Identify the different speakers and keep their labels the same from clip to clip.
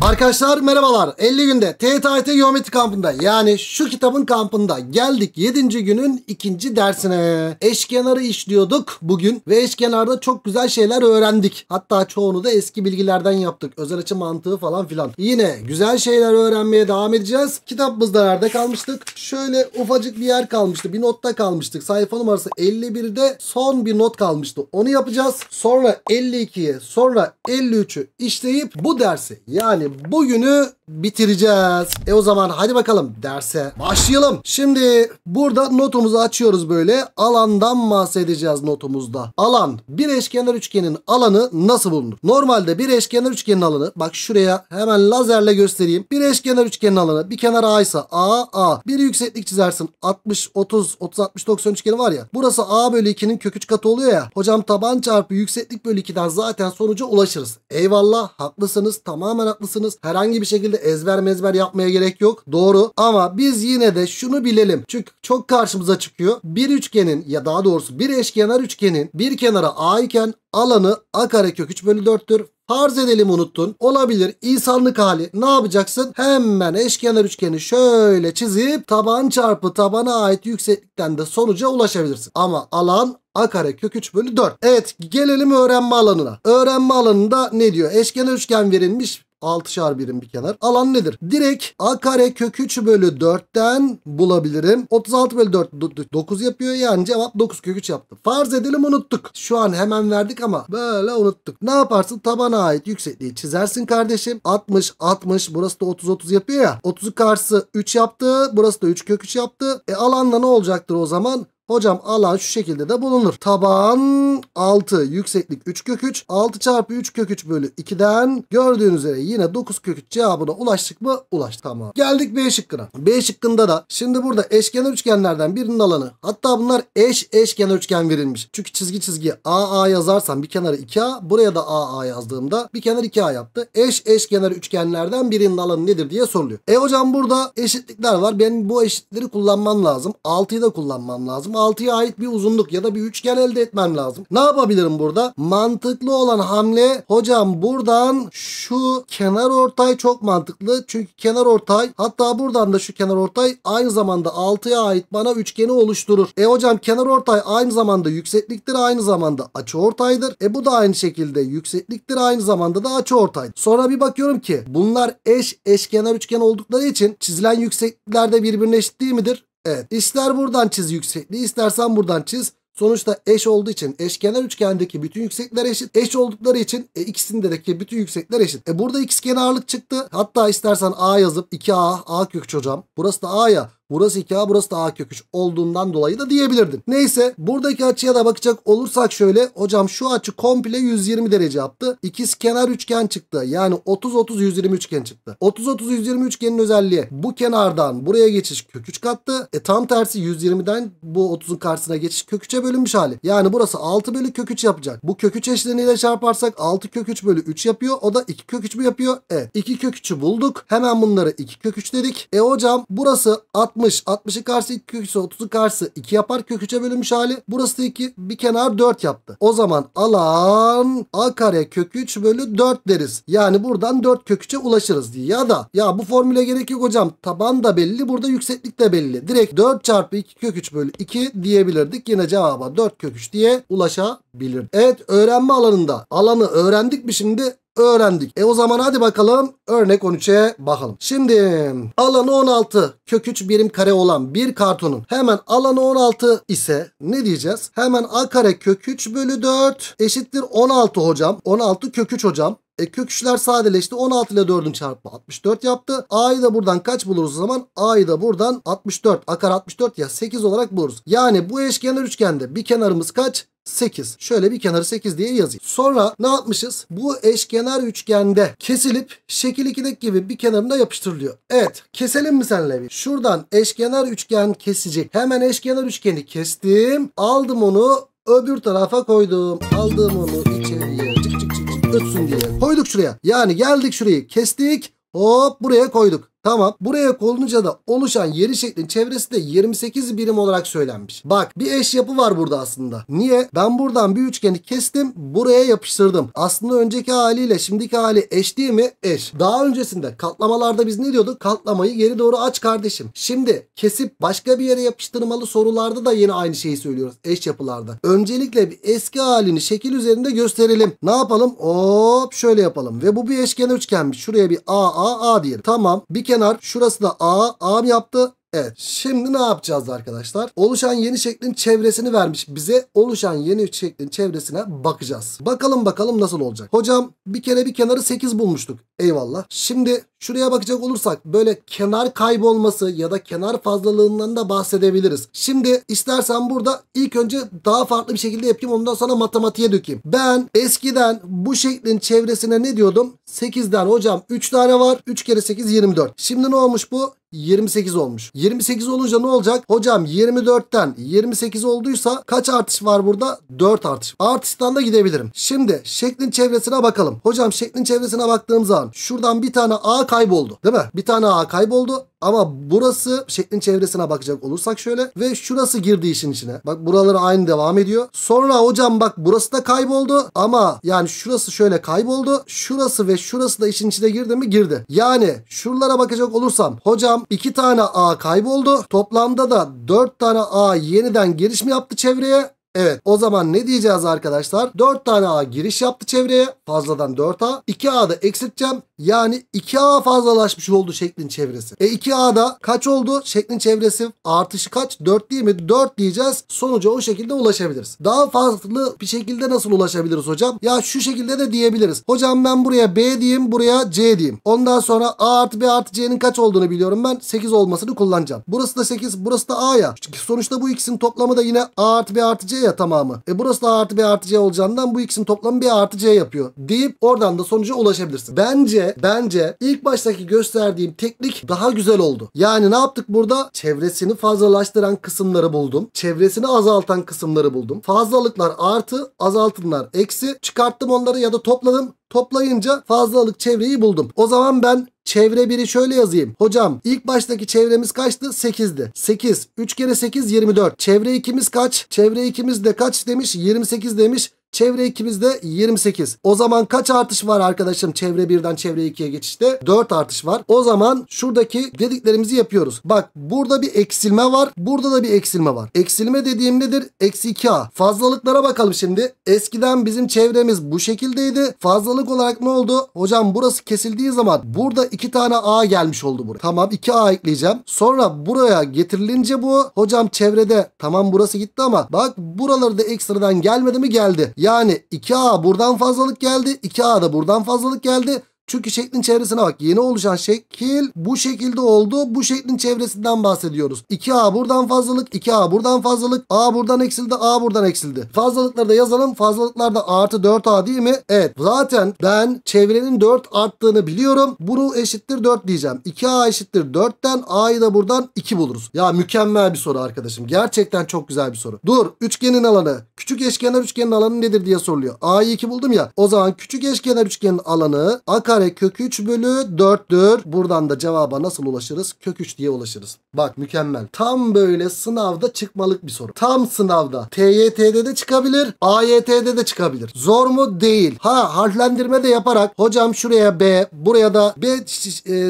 Speaker 1: Arkadaşlar merhabalar. 50 günde TTIT Geometri kampında yani şu kitabın kampında geldik 7. günün 2. dersine. Eşkenarı işliyorduk bugün ve eşkenarda çok güzel şeyler öğrendik. Hatta çoğunu da eski bilgilerden yaptık. Özel açı mantığı falan filan. Yine güzel şeyler öğrenmeye devam edeceğiz. Kitabımızda nerede kalmıştık? Şöyle ufacık bir yer kalmıştı. Bir notta kalmıştık. Sayfa numarası 51'de son bir not kalmıştı. Onu yapacağız. Sonra 52'ye sonra 53'ü işleyip bu dersi yani bugünü bitireceğiz. E o zaman hadi bakalım derse başlayalım. Şimdi burada notumuzu açıyoruz böyle. Alandan bahsedeceğiz notumuzda. Alan. Bir eşkenar üçgenin alanı nasıl bulunur? Normalde bir eşkenar üçgenin alanı bak şuraya hemen lazerle göstereyim. Bir eşkenar üçgenin alanı bir kenar A ise A A. Bir yükseklik çizersin. 60 30 30 60 90 üçgeni var ya. Burası A bölü 2'nin kök 3 katı oluyor ya. Hocam taban çarpı yükseklik bölü 2'den zaten sonuca ulaşırız. Eyvallah haklısınız. Tamamen haklısınız yapacaksınız. Herhangi bir şekilde ezber mezber yapmaya gerek yok. Doğru ama biz yine de şunu bilelim. Çünkü çok karşımıza çıkıyor. Bir üçgenin ya daha doğrusu bir eşkenar üçgenin bir kenara A iken alanı A kare kök 3 bölü 4'tür. Farz edelim unuttun. Olabilir. insanlık hali. Ne yapacaksın? Hemen eşkenar üçgeni şöyle çizip taban çarpı tabana ait yükseklikten de sonuca ulaşabilirsin. Ama alan A kare kök 3 bölü 4. Evet gelelim öğrenme alanına. Öğrenme alanında ne diyor? Eşkenar üçgen verilmiş 6'şar birim bir kenar. Alan nedir? Direkt a kare kök 3 bölü 4'ten bulabilirim. 36 bölü 4 9 yapıyor. Yani cevap 9 kök 3 yaptı. Farz edelim unuttuk. Şu an hemen verdik ama böyle unuttuk. Ne yaparsın? Tabana ait yüksekliği çizersin kardeşim. 60 60 burası da 30 30 yapıyor ya. 30'u karşısı 3 yaptı. Burası da 3 kök 3 yaptı. E alanla ne olacaktır o zaman? Hocam alan şu şekilde de bulunur. Taban 6 yükseklik 3 kök 3. 6 çarpı 3 kök 3 bölü 2'den gördüğünüz üzere yine 9 kök 3 cevabına ulaştık mı? Ulaştık tamam. Geldik B şıkkına. B şıkkında da şimdi burada eşkenar üçgenlerden birinin alanı. Hatta bunlar eş eşkenar üçgen verilmiş. Çünkü çizgi çizgi AA yazarsam bir kenarı 2A buraya da AA yazdığımda bir kenar 2A yaptı. Eş eşkenar üçgenlerden birinin alanı nedir diye soruluyor. E hocam burada eşitlikler var. Benim bu eşitleri kullanmam lazım. 6'yı da kullanmam lazım. 6'ya ait bir uzunluk ya da bir üçgen elde etmem lazım. Ne yapabilirim burada? Mantıklı olan hamle hocam buradan şu kenar ortay çok mantıklı. Çünkü kenar ortay hatta buradan da şu kenar ortay aynı zamanda 6'ya ait bana üçgeni oluşturur. E hocam kenar ortay aynı zamanda yüksekliktir aynı zamanda açı ortaydır. E bu da aynı şekilde yüksekliktir aynı zamanda da açı ortaydır. Sonra bir bakıyorum ki bunlar eş eşkenar üçgen oldukları için çizilen yüksekliklerde birbirine eşit değil midir? Evet ister buradan çiz yüksekliği istersen buradan çiz. Sonuçta eş olduğu için eşkenar üçgendeki bütün yüksekler eşit. Eş oldukları için e, ikisindeki bütün yüksekler eşit. E, burada x kenarlık çıktı. Hatta istersen a yazıp 2a, a kök hocam. Burası da a ya. Burası 2A burası da A kök 3 olduğundan dolayı da diyebilirdim. Neyse buradaki açıya da bakacak olursak şöyle hocam şu açı komple 120 derece yaptı. İkiz kenar üçgen çıktı. Yani 30-30-120 üçgen çıktı. 30-30-120 üçgenin özelliği bu kenardan buraya geçiş kök 3 kattı. E tam tersi 120'den bu 30'un karşısına geçiş kök 3'e bölünmüş hali. Yani burası 6 bölü kök 3 yapacak. Bu kök 3 eşleniyle çarparsak 6 kök 3 bölü 3 yapıyor. O da 2 kök 3 mü yapıyor? Evet. 2 kök 3'ü bulduk. Hemen bunları 2 kök 3 dedik. E hocam burası 60 60. 60'ı karşı 2 köküse 30'u karşı 2 yapar. Kök 3'e bölünmüş hali. Burası da 2. Bir kenar 4 yaptı. O zaman alan a kare kök 3 bölü 4 deriz. Yani buradan 4 kök 3'e ulaşırız diye. Ya da ya bu formüle gerek yok hocam. Taban da belli. Burada yükseklik de belli. Direkt 4 çarpı 2 kök 3 bölü 2 diyebilirdik. Yine cevaba 4 kök 3 diye ulaşabilir. Evet öğrenme alanında alanı öğrendik mi şimdi? öğrendik. E o zaman hadi bakalım örnek 13'e bakalım. Şimdi alanı 16 kök 3 birim kare olan bir kartonun hemen alanı 16 ise ne diyeceğiz? Hemen a kare kök 3 bölü 4 eşittir 16 hocam. 16 kök 3 hocam. E 3'ler sadeleşti. 16 ile 4'ün çarpı 64 yaptı. A'yı da buradan kaç buluruz o zaman? A'yı da buradan 64. A kare 64 ya 8 olarak buluruz. Yani bu eşkenar üçgende bir kenarımız kaç? 8. Şöyle bir kenarı 8 diye yazayım. Sonra ne yapmışız? Bu eşkenar üçgende kesilip şekil 2'deki gibi bir kenarına yapıştırılıyor. Evet keselim mi senle bir? Şuradan eşkenar üçgen kesecek. Hemen eşkenar üçgeni kestim. Aldım onu öbür tarafa koydum. Aldım onu içeriye çık çık çık, çık ötsün diye. Koyduk şuraya. Yani geldik şurayı kestik. Hop buraya koyduk. Tamam buraya konulunca da oluşan yeri şeklin çevresi de 28 birim olarak söylenmiş. Bak bir eş yapı var burada aslında. Niye? Ben buradan bir üçgeni kestim buraya yapıştırdım. Aslında önceki haliyle şimdiki hali eş değil mi? Eş. Daha öncesinde katlamalarda biz ne diyorduk? Katlamayı geri doğru aç kardeşim. Şimdi kesip başka bir yere yapıştırmalı sorularda da yine aynı şeyi söylüyoruz. Eş yapılarda. Öncelikle bir eski halini şekil üzerinde gösterelim. Ne yapalım? Hop şöyle yapalım. Ve bu bir eşkenar üçgenmiş. Şuraya bir A A A diyelim. Tamam. Bir kenar kenar. Şurası da A. A mı yaptı? Evet. Şimdi ne yapacağız arkadaşlar? Oluşan yeni şeklin çevresini vermiş bize. Oluşan yeni şeklin çevresine bakacağız. Bakalım bakalım nasıl olacak. Hocam bir kere bir kenarı 8 bulmuştuk. Eyvallah. Şimdi Şuraya bakacak olursak böyle kenar kaybolması ya da kenar fazlalığından da bahsedebiliriz. Şimdi istersen burada ilk önce daha farklı bir şekilde yapayım ondan sonra matematiğe dökeyim. Ben eskiden bu şeklin çevresine ne diyordum? 8'den hocam 3 tane var. 3 kere 8 24. Şimdi ne olmuş bu? 28 olmuş. 28 olunca ne olacak? Hocam 24'ten 28 olduysa kaç artış var burada? 4 artış. Artıştan da gidebilirim. Şimdi şeklin çevresine bakalım. Hocam şeklin çevresine baktığım zaman şuradan bir tane A kayboldu. Değil mi? Bir tane A kayboldu ama burası şeklin çevresine bakacak olursak şöyle ve şurası girdi işin içine. Bak buraları aynı devam ediyor. Sonra hocam bak burası da kayboldu ama yani şurası şöyle kayboldu. Şurası ve şurası da işin içine girdi mi? Girdi. Yani şuralara bakacak olursam hocam iki tane A kayboldu. Toplamda da dört tane A yeniden giriş mi yaptı çevreye? Evet o zaman ne diyeceğiz arkadaşlar? 4 tane A giriş yaptı çevreye. Fazladan 4A. 2A da eksilteceğim. Yani 2A fazlalaşmış oldu şeklin çevresi. E 2 da kaç oldu? Şeklin çevresi artışı kaç? 4 değil mi? 4 diyeceğiz. Sonuca o şekilde ulaşabiliriz. Daha farklı bir şekilde nasıl ulaşabiliriz hocam? Ya şu şekilde de diyebiliriz. Hocam ben buraya B diyeyim, buraya C diyeyim. Ondan sonra A artı B artı C'nin kaç olduğunu biliyorum ben. 8 olmasını kullanacağım. Burası da 8, burası da A ya. Çünkü sonuçta bu ikisinin toplamı da yine A artı B artı C ya tamamı. E burası da artı bir artı C olacağından bu ikisinin toplamı bir artı C yapıyor deyip oradan da sonuca ulaşabilirsin. Bence bence ilk baştaki gösterdiğim teknik daha güzel oldu. Yani ne yaptık burada? Çevresini fazlalaştıran kısımları buldum. Çevresini azaltan kısımları buldum. Fazlalıklar artı, azaltınlar eksi. Çıkarttım onları ya da topladım. Toplayınca fazlalık çevreyi buldum. O zaman ben Çevre 1'i şöyle yazayım. Hocam ilk baştaki çevremiz kaçtı? 8'di. 8. 3 kere 8 24. Çevre 2'miz kaç? Çevre 2'miz de kaç demiş? 28 demiş. Çevre 2'mizde 28. O zaman kaç artış var arkadaşım çevre 1'den çevre 2'ye geçişte? 4 artış var. O zaman şuradaki dediklerimizi yapıyoruz. Bak burada bir eksilme var. Burada da bir eksilme var. Eksilme dediğim nedir? Eksi 2A. Fazlalıklara bakalım şimdi. Eskiden bizim çevremiz bu şekildeydi. Fazlalık olarak ne oldu? Hocam burası kesildiği zaman burada 2 tane A gelmiş oldu buraya. Tamam 2A ekleyeceğim. Sonra buraya getirilince bu hocam çevrede tamam burası gitti ama bak buraları da ekstradan gelmedi mi geldi. Yani 2A buradan fazlalık geldi. 2A da buradan fazlalık geldi. Çünkü şeklin çevresine bak. Yeni oluşan şekil bu şekilde oldu. Bu şeklin çevresinden bahsediyoruz. 2A buradan fazlalık. 2A buradan fazlalık. A buradan eksildi. A buradan eksildi. Fazlalıkları da yazalım. Fazlalıklar da artı 4A değil mi? Evet. Zaten ben çevrenin 4 arttığını biliyorum. Bunu eşittir 4 diyeceğim. 2A eşittir 4'ten A'yı da buradan 2 buluruz. Ya mükemmel bir soru arkadaşım. Gerçekten çok güzel bir soru. Dur. Üçgenin alanı. Küçük eşkenar üçgenin alanı nedir diye soruluyor. A'yı 2 buldum ya. O zaman küçük eşkenar üçgenin alanı akar kare kök 3 bölü 4'tür. Buradan da cevaba nasıl ulaşırız? Kök 3 diye ulaşırız. Bak mükemmel. Tam böyle sınavda çıkmalık bir soru. Tam sınavda. TYT'de de çıkabilir. AYT'de de çıkabilir. Zor mu? Değil. Ha harflendirme de yaparak hocam şuraya B buraya da B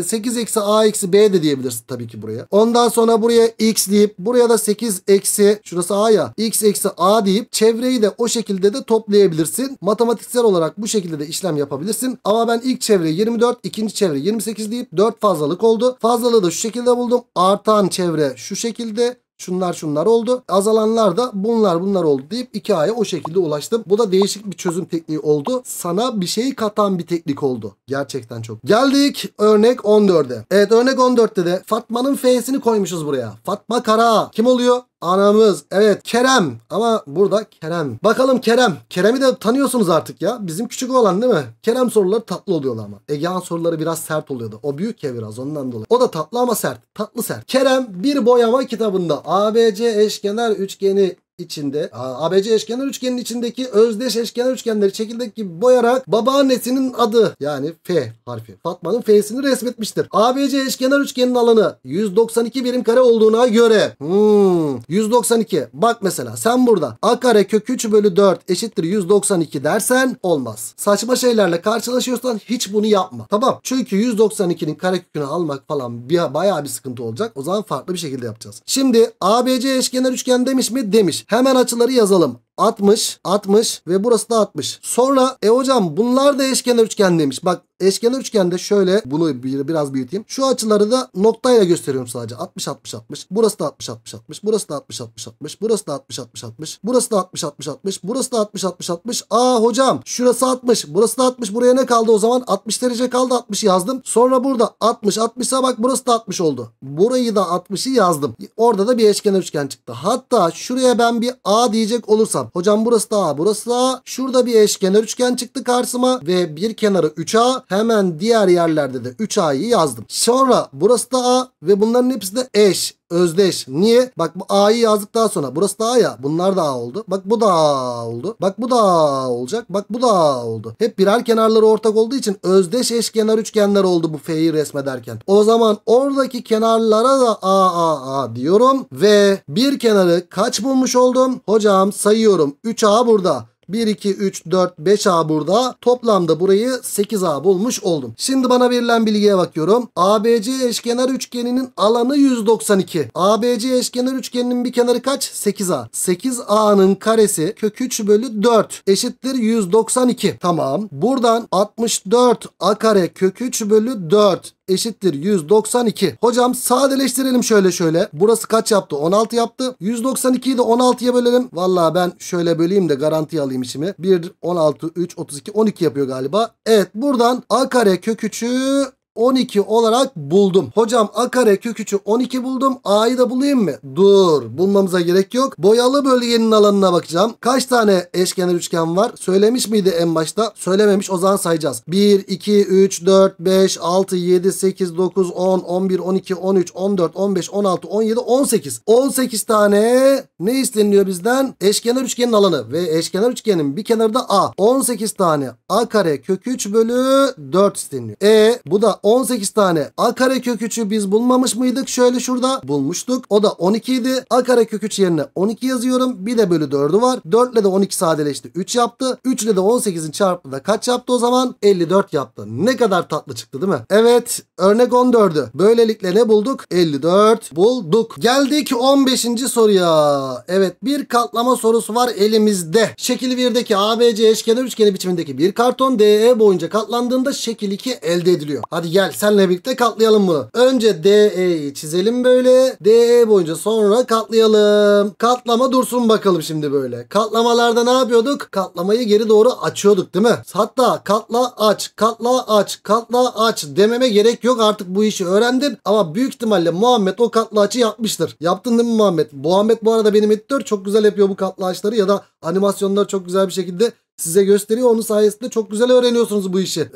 Speaker 1: 8 e, eksi A eksi B de diyebilirsin tabii ki buraya. Ondan sonra buraya X deyip buraya da 8 eksi şurası A ya X eksi A deyip çevreyi de o şekilde de toplayabilirsin. Matematiksel olarak bu şekilde de işlem yapabilirsin. Ama ben ilk çevre 24 ikinci çevre 28 deyip 4 fazlalık oldu. Fazlalığı da şu şekilde buldum. Artı artan çevre şu şekilde şunlar şunlar oldu. Azalanlar da bunlar bunlar oldu deyip iki aya o şekilde ulaştım. Bu da değişik bir çözüm tekniği oldu. Sana bir şeyi katan bir teknik oldu. Gerçekten çok. Geldik örnek 14'e. Evet örnek 14'te de Fatma'nın F'sini koymuşuz buraya. Fatma Kara kim oluyor? anamız. Evet Kerem ama burada Kerem. Bakalım Kerem. Kerem'i de tanıyorsunuz artık ya. Bizim küçük olan değil mi? Kerem soruları tatlı oluyordu ama. Egehan soruları biraz sert oluyordu. O büyük ya biraz ondan dolayı. O da tatlı ama sert. Tatlı sert. Kerem bir boyama kitabında ABC eşkenar üçgeni içinde ABC eşkenar üçgenin içindeki özdeş eşkenar üçgenleri çekirdek gibi boyarak babaannesinin adı yani F harfi Fatma'nın F'sini resmetmiştir. ABC eşkenar üçgenin alanı 192 birim kare olduğuna göre hmm, 192 bak mesela sen burada A kare kök 3 bölü 4 eşittir 192 dersen olmaz. Saçma şeylerle karşılaşıyorsan hiç bunu yapma. Tamam çünkü 192'nin kare kökünü almak falan bir, bayağı bir sıkıntı olacak. O zaman farklı bir şekilde yapacağız. Şimdi ABC eşkenar üçgen demiş mi? Demiş. Hemen açıları yazalım. 60, 60 ve burası da 60. Sonra e hocam bunlar da eşkenar üçgen demiş. Bak eşkenar üçgende şöyle bunu bir, biraz büyüteyim. Şu açıları da noktayla gösteriyorum sadece. 60 60 60. Burası da 60 60 60. Burası da 60 60 60. Burası da 60 60 60. Burası da 60 60 60. Burası da 60 60 60. Aa hocam şurası 60. Burası da 60. Buraya ne kaldı o zaman? 60 derece kaldı. 60 yazdım. Sonra burada 60 60'a bak burası da 60 oldu. Burayı da 60'ı yazdım. Orada da bir eşkenar üçgen çıktı. Hatta şuraya ben bir A diyecek olursam Hocam burası da A burası da Şurada bir eşkenar üçgen çıktı karşıma ve bir kenarı 3A hemen diğer yerlerde de 3A'yı yazdım. Sonra burası da A ve bunların hepsi de eş özdeş. Niye? Bak bu A'yı yazdıktan sonra burası da A ya. Bunlar da A oldu. Bak bu da A oldu. Bak bu da A olacak. Bak bu da A oldu. Hep birer kenarları ortak olduğu için özdeş eşkenar üçgenler oldu bu F'yi resmederken. O zaman oradaki kenarlara da A A A diyorum ve bir kenarı kaç bulmuş oldum? Hocam sayıyorum. 3A burada. 1, 2, 3, 4, 5A burada. Toplamda burayı 8A bulmuş oldum. Şimdi bana verilen bilgiye bakıyorum. ABC eşkenar üçgeninin alanı 192. ABC eşkenar üçgeninin bir kenarı kaç? 8A. 8A'nın karesi kök 3 bölü 4 eşittir 192. Tamam. Buradan 64A kare kök 3 bölü 4 eşittir 192. Hocam sadeleştirelim şöyle şöyle. Burası kaç yaptı? 16 yaptı. 192'yi de 16'ya bölelim. Valla ben şöyle böleyim de garanti alayım işimi. 1, 16, 3, 32, 12 yapıyor galiba. Evet buradan a kare kök 3'ü 12 olarak buldum. Hocam a kare kök 12 buldum. A'yı da bulayım mı? Dur bulmamıza gerek yok. Boyalı bölgenin alanına bakacağım. Kaç tane eşkenar üçgen var? Söylemiş miydi en başta? Söylememiş o zaman sayacağız. 1, 2, 3, 4, 5, 6, 7, 8, 9, 10, 11, 12, 13, 14, 15, 16, 17, 18. 18 tane ne isteniliyor bizden? Eşkenar üçgenin alanı ve eşkenar üçgenin bir kenarı da A. 18 tane A kare kök 3 bölü 4 isteniyor. E bu da 18 tane a kare kök biz bulmamış mıydık? Şöyle şurada bulmuştuk. O da 12 idi. a kare kök 3 yerine 12 yazıyorum. Bir de bölü 4'ü var. 4 ile de 12 sadeleşti. 3 yaptı. 3 ile de 18'in çarpımı da kaç yaptı o zaman? 54 yaptı. Ne kadar tatlı çıktı değil mi? Evet. Örnek 14'ü. Böylelikle ne bulduk? 54 bulduk. Geldik 15. soruya. Evet bir katlama sorusu var elimizde. Şekil 1'deki ABC eşkenar üçgeni biçimindeki bir karton DE boyunca katlandığında şekil 2 elde ediliyor. Hadi gel senle birlikte katlayalım bunu. Önce DE'yi çizelim böyle. DE boyunca sonra katlayalım. Katlama dursun bakalım şimdi böyle. Katlamalarda ne yapıyorduk? Katlamayı geri doğru açıyorduk değil mi? Hatta katla aç, katla aç, katla aç dememe gerek yok artık bu işi öğrendin. Ama büyük ihtimalle Muhammed o katla açı yapmıştır. Yaptın değil mi Muhammed? Muhammed bu arada benim editör çok güzel yapıyor bu katla açları ya da animasyonlar çok güzel bir şekilde size gösteriyor. Onun sayesinde çok güzel öğreniyorsunuz bu işi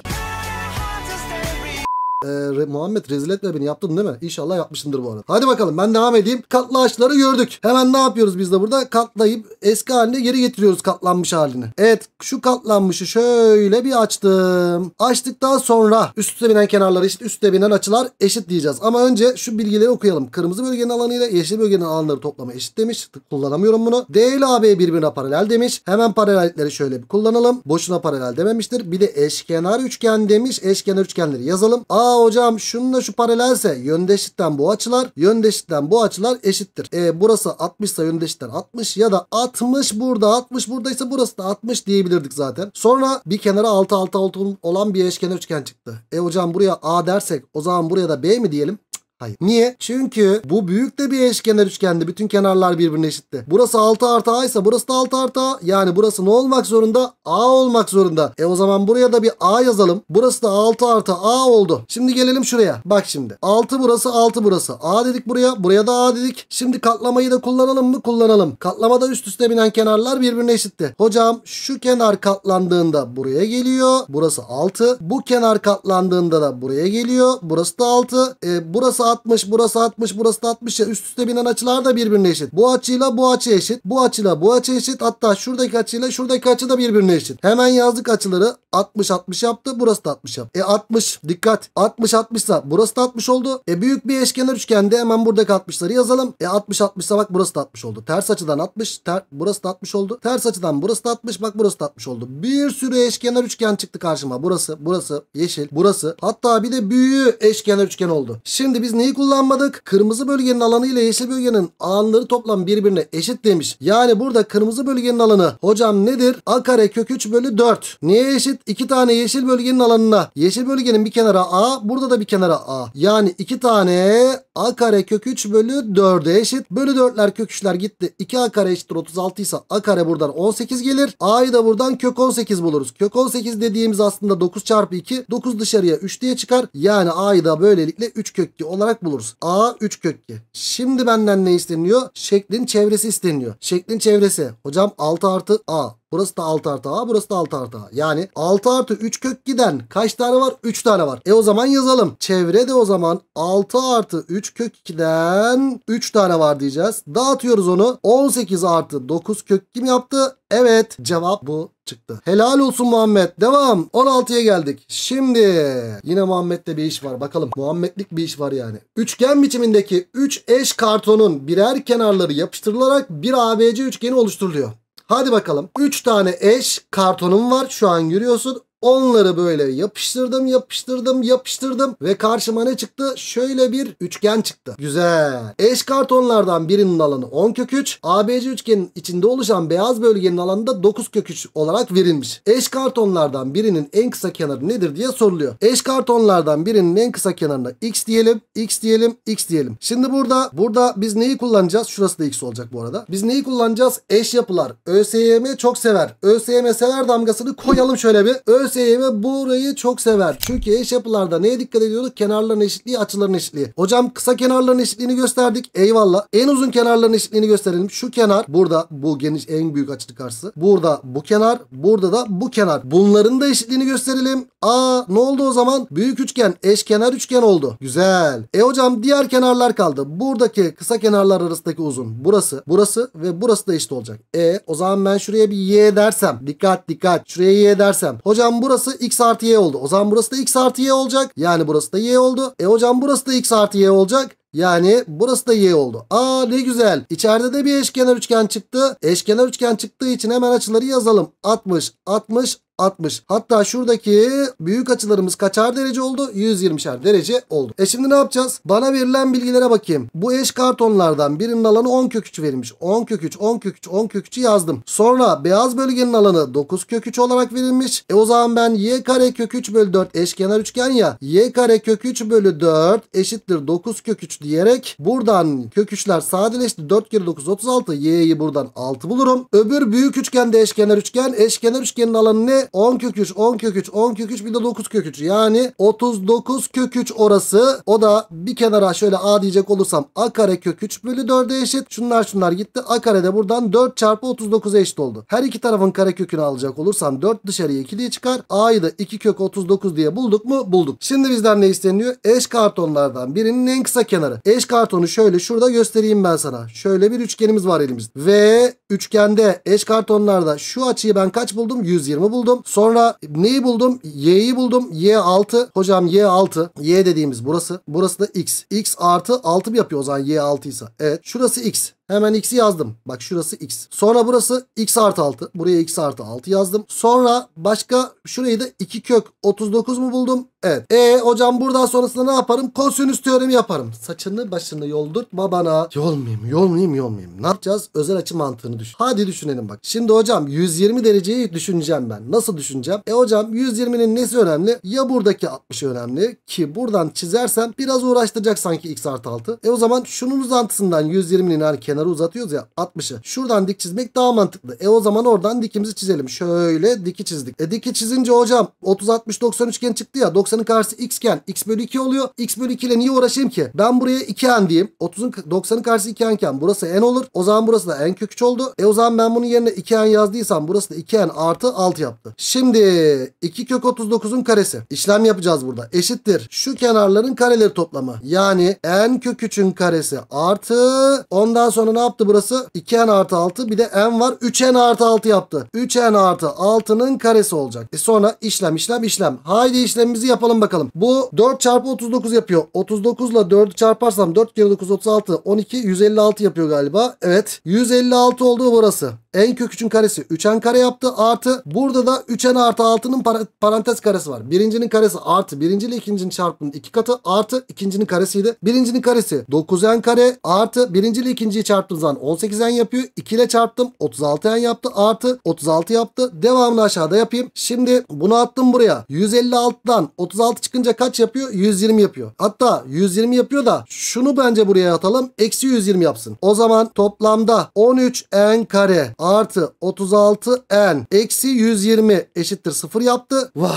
Speaker 1: e, Muhammed rezil etme beni yaptın değil mi? İnşallah yapmışındır bu arada. Hadi bakalım ben devam edeyim. Katlı ağaçları gördük. Hemen ne yapıyoruz biz de burada? Katlayıp eski haline geri getiriyoruz katlanmış halini. Evet şu katlanmışı şöyle bir açtım. Açtıktan sonra üstte binen kenarları eşit üstte binen açılar eşit diyeceğiz. Ama önce şu bilgileri okuyalım. Kırmızı bölgenin alanıyla yeşil bölgenin alanları toplamı eşit demiş. Tık Kullanamıyorum bunu. D ile AB birbirine paralel demiş. Hemen paralellikleri şöyle bir kullanalım. Boşuna paralel dememiştir. Bir de eşkenar üçgen demiş. Eşkenar üçgenleri yazalım. A hocam şununla şu paralelse yöndeşitten bu açılar. Yöndeşitten bu açılar eşittir. E, burası 60 ise yöndeşitten 60 ya da 60 burada 60 buradaysa burası da 60 diyebilirdik zaten. Sonra bir kenara 6 6 6 olan bir eşkenar üçgen çıktı. E hocam buraya A dersek o zaman buraya da B mi diyelim? Hayır. Niye? Çünkü bu büyük de bir eşkenar üçgende. Bütün kenarlar birbirine eşitti. Burası 6 artı A ise burası da 6 artı A. Yani burası ne olmak zorunda? A olmak zorunda. E o zaman buraya da bir A yazalım. Burası da 6 artı A oldu. Şimdi gelelim şuraya. Bak şimdi. 6 burası 6 burası. A dedik buraya. Buraya da A dedik. Şimdi katlamayı da kullanalım mı? Kullanalım. Katlamada üst üste binen kenarlar birbirine eşitti. Hocam şu kenar katlandığında buraya geliyor. Burası 6. Bu kenar katlandığında da buraya geliyor. Burası da 6. E, burası 60, burası 60, burası da 60 ya. Üst üste binen açılar da birbirine eşit. Bu açıyla bu açı eşit. Bu açıyla bu açı eşit. Hatta şuradaki açıyla şuradaki açı da birbirine eşit. Hemen yazdık açıları. 60 60 yaptı. Burası da 60 yaptı. E 60 dikkat. 60 60 ise burası da 60 oldu. E büyük bir eşkenar üçgende hemen buradaki 60'ları yazalım. E 60 60 ise bak burası da 60 oldu. Ters açıdan 60. Ter, burası da 60 oldu. Ters açıdan burası da 60. Bak burası da 60 oldu. Bir sürü eşkenar üçgen çıktı karşıma. Burası, burası, yeşil, burası. Hatta bir de büyüğü eşkenar üçgen oldu. Şimdi biz ne neyi kullanmadık? Kırmızı bölgenin alanı ile yeşil bölgenin alanları toplam birbirine eşit demiş. Yani burada kırmızı bölgenin alanı hocam nedir? A kare kök 3 bölü 4. Neye eşit? 2 tane yeşil bölgenin alanına. Yeşil bölgenin bir kenara A burada da bir kenara A. Yani 2 tane a kare kök 3 bölü 4'e eşit. Bölü 4'ler kök 3'ler gitti. 2a kare eşittir 36 ise a kare buradan 18 gelir. a'yı da buradan kök 18 buluruz. Kök 18 dediğimiz aslında 9 çarpı 2. 9 dışarıya 3 diye çıkar. Yani a'yı da böylelikle 3 kök 2 olarak buluruz. a 3 kök 2. Şimdi benden ne isteniyor? Şeklin çevresi isteniyor. Şeklin çevresi. Hocam 6 artı a. Burası da 6 artı A. Burası da 6 artı A. Yani 6 artı 3 kök giden kaç tane var? 3 tane var. E o zaman yazalım. Çevrede o zaman 6 artı 3 kök 2'den 3 tane var diyeceğiz. Dağıtıyoruz onu. 18 artı 9 kök kim yaptı? Evet cevap bu çıktı. Helal olsun Muhammed. Devam. 16'ya geldik. Şimdi yine Muhammed'de bir iş var. Bakalım. Muhammedlik bir iş var yani. Üçgen biçimindeki 3 eş kartonun birer kenarları yapıştırılarak bir ABC üçgeni oluşturuluyor. Hadi bakalım. 3 tane eş kartonum var. Şu an görüyorsun. Onları böyle yapıştırdım yapıştırdım yapıştırdım ve karşıma ne çıktı? Şöyle bir üçgen çıktı. Güzel. Eş kartonlardan birinin alanı 10 kök 3. ABC üçgenin içinde oluşan beyaz bölgenin alanı da 9 kök 3 olarak verilmiş. Eş kartonlardan birinin en kısa kenarı nedir diye soruluyor. Eş kartonlardan birinin en kısa kenarına x diyelim, x diyelim, x diyelim. Şimdi burada burada biz neyi kullanacağız? Şurası da x olacak bu arada. Biz neyi kullanacağız? Eş yapılar. ÖSYM çok sever. ÖSYM sever damgasını koyalım şöyle bir. ÖSYM ÖSYM bu orayı çok sever. Çünkü eş yapılarda neye dikkat ediyorduk? Kenarların eşitliği, açıların eşitliği. Hocam kısa kenarların eşitliğini gösterdik. Eyvallah. En uzun kenarların eşitliğini gösterelim. Şu kenar burada bu geniş en büyük açılı karşısı. Burada bu kenar, burada da bu kenar. Bunların da eşitliğini gösterelim. Aa ne oldu o zaman? Büyük üçgen, eşkenar üçgen oldu. Güzel. E hocam diğer kenarlar kaldı. Buradaki kısa kenarlar arasındaki uzun. Burası, burası ve burası da eşit olacak. E o zaman ben şuraya bir y dersem. Dikkat dikkat. Şuraya y dersem. Hocam burası x artı y oldu. O zaman burası da x artı y olacak. Yani burası da y oldu. E hocam burası da x artı y olacak. Yani burası da y oldu. Aa ne güzel. İçeride de bir eşkenar üçgen çıktı. Eşkenar üçgen çıktığı için hemen açıları yazalım. 60, 60, 60. Hatta şuradaki büyük açılarımız kaçar derece oldu? 120'şer derece oldu. E şimdi ne yapacağız? Bana verilen bilgilere bakayım. Bu eş kartonlardan birinin alanı 10 kök 3 verilmiş. 10 kök 3, 10 kök 3, 10 kök 3'ü yazdım. Sonra beyaz bölgenin alanı 9 kök 3 olarak verilmiş. E o zaman ben y kare kök 3 bölü 4 eşkenar üçgen ya. y kare kök 3 bölü 4 eşittir 9 kök 3 diyerek buradan kök 3'ler sadeleşti. 4 kere 9 36. y'yi buradan 6 bulurum. Öbür büyük üçgen de eşkenar üçgen. Eşkenar üçgenin alanı ne? 10 kök 3, 10 kök 3, 10 kök 3 bir de 9 kök 3. Yani 39 kök 3 orası. O da bir kenara şöyle a diyecek olursam a kare kök 3 bölü 4'e eşit. Şunlar şunlar gitti. A kare de buradan 4 çarpı 39'a eşit oldu. Her iki tarafın kare kökünü alacak olursam 4 dışarıya 2 diye çıkar. A'yı da 2 kök 39 diye bulduk mu? Bulduk. Şimdi bizden ne isteniyor? Eş kartonlardan birinin en kısa kenarı. Eş kartonu şöyle şurada göstereyim ben sana. Şöyle bir üçgenimiz var elimizde. Ve Üçgende eş kartonlarda şu açıyı ben kaç buldum? 120 buldum. Sonra neyi buldum? Y'yi buldum. Y 6. Hocam Y 6. Y dediğimiz burası. Burası da X. X artı 6 mı yapıyor o zaman Y 6 ise? Evet. Şurası X. Hemen x'i yazdım. Bak şurası x. Sonra burası x artı 6. Buraya x artı 6 yazdım. Sonra başka şurayı da 2 kök 39 mu buldum? Evet. E hocam buradan sonrasında ne yaparım? Kosinüs teoremi yaparım. Saçını başını yoldurtma bana. Yolmayayım, yolmayayım, yolmayayım. Ne yapacağız? Özel açı mantığını düşün. Hadi düşünelim bak. Şimdi hocam 120 dereceyi düşüneceğim ben. Nasıl düşüneceğim? E hocam 120'nin nesi önemli? Ya buradaki 60 önemli ki buradan çizersem biraz uğraştıracak sanki x artı 6. E o zaman şunun uzantısından 120'nin her kenarı kenarı uzatıyoruz ya 60'ı. Şuradan dik çizmek daha mantıklı. E o zaman oradan dikimizi çizelim. Şöyle diki çizdik. E diki çizince hocam 30 60 90 üçgen çıktı ya 90'ın karşısı x iken x bölü 2 oluyor. x bölü 2 ile niye uğraşayım ki? Ben buraya 2n diyeyim. 30'un 90'ın karşısı 2n iken burası n olur. O zaman burası da n kök 3 oldu. E o zaman ben bunun yerine 2n yazdıysam burası da 2n artı 6 yaptı. Şimdi 2 kök 39'un karesi. İşlem yapacağız burada. Eşittir. Şu kenarların kareleri toplamı. Yani n kök 3'ün karesi artı ondan sonra ne yaptı burası? 2n artı 6 bir de n var 3n artı 6 yaptı. 3n artı 6'nın karesi olacak. E sonra işlem işlem işlem. Haydi işlemimizi yapalım bakalım. Bu 4 çarpı 39 yapıyor. 39 ile 4'ü çarparsam 4 kere 9 36 12 156 yapıyor galiba. Evet 156 oldu burası. En kök karesi 3n kare yaptı. Artı burada da 3n artı 6'nın parantez karesi var. Birincinin karesi artı birinci ile ikincinin çarpımının iki katı artı ikincinin karesiydi. Birincinin karesi 9n kare artı birinci ile ikinciyi çarptığım zaman 18n yapıyor. 2 ile çarptım 36n yaptı artı 36 yaptı. Devamını aşağıda yapayım. Şimdi bunu attım buraya. 156'dan 36 çıkınca kaç yapıyor? 120 yapıyor. Hatta 120 yapıyor da şunu bence buraya atalım. Eksi 120 yapsın. O zaman toplamda 13n kare artı 36 n eksi 120 eşittir 0 yaptı. Vay.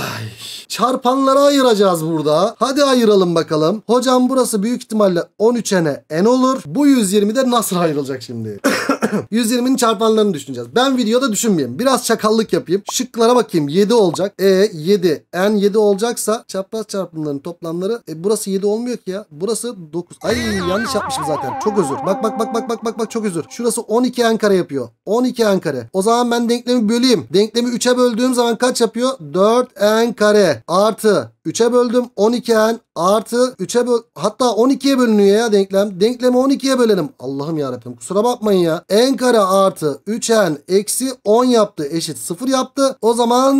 Speaker 1: Çarpanlara ayıracağız burada. Hadi ayıralım bakalım. Hocam burası büyük ihtimalle 13 n'e n olur. Bu 120 de nasıl ayrılacak şimdi? 120'nin çarpanlarını düşüneceğiz. Ben videoda düşünmeyeyim. Biraz çakallık yapayım. Şıklara bakayım. 7 olacak. E 7. N 7 olacaksa çapraz çarpımların toplamları. E burası 7 olmuyor ki ya. Burası 9. Ay yanlış yapmışım zaten. Çok özür. Bak bak bak bak bak bak bak çok özür. Şurası 12 N kare yapıyor. 12 N kare. O zaman ben denklemi böleyim. Denklemi 3'e böldüğüm zaman kaç yapıyor? 4 N kare artı 3'e böldüm 12n artı 3'e böl hatta 12'ye bölünüyor ya denklem. Denklemi 12'ye bölelim. Allah'ım yarabbim kusura bakmayın ya. n kare artı 3n eksi 10 yaptı eşit 0 yaptı. O zaman